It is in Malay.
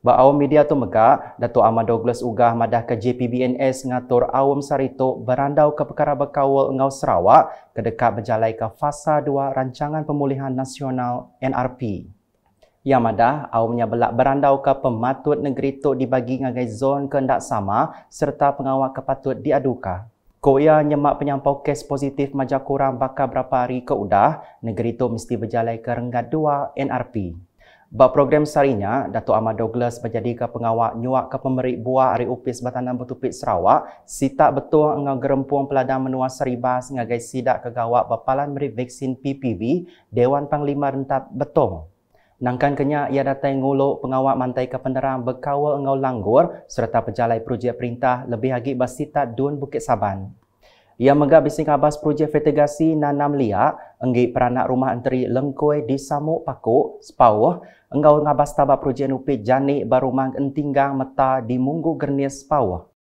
Ba awam media tu mega, Dato' Ahmad Douglas ugah madah ke JPBNS ngatur awam sarito berandau ke perkara bekawal ngau Sarawak dekat berjalai ke fasa 2 Rancangan Pemulihan Nasional NRP. Ya madah, awamnya belak berandau ke pematut negeri tu dibagi ngagai zon ke ndak sama serta pengawak kepatut diaduka. Ko ia nyemak penyampau kes positif majak kurang bakal berapa hari ke udah, negeri itu mesti berjalan ke renggat dua NRP program sarinya, Dato' Ahmad Douglas menjadi ke pengawak nyuak ke pemerik buah Ari Upis Batanan Betupik Sarawak, sita betul dengan gerempuan peladan menua seribas sebagai sidak kegawak bapalan merik vaksin PPV Dewan Panglima Rentap Betong. Nangkan kenya ia datang ngulu pengawak mantai ke penderam berkawal engau langgur serta pejalai projek perintah lebih lagi bersita dun Bukit Saban. Ia megah bising abas projek fertigasi nanam liak, enggi peranak rumah enteri lengkoi di samuk pakuk, sepawah, enggau ngabas tabak projek nupi janik mang entinggang meta di munggu gernis sepawah.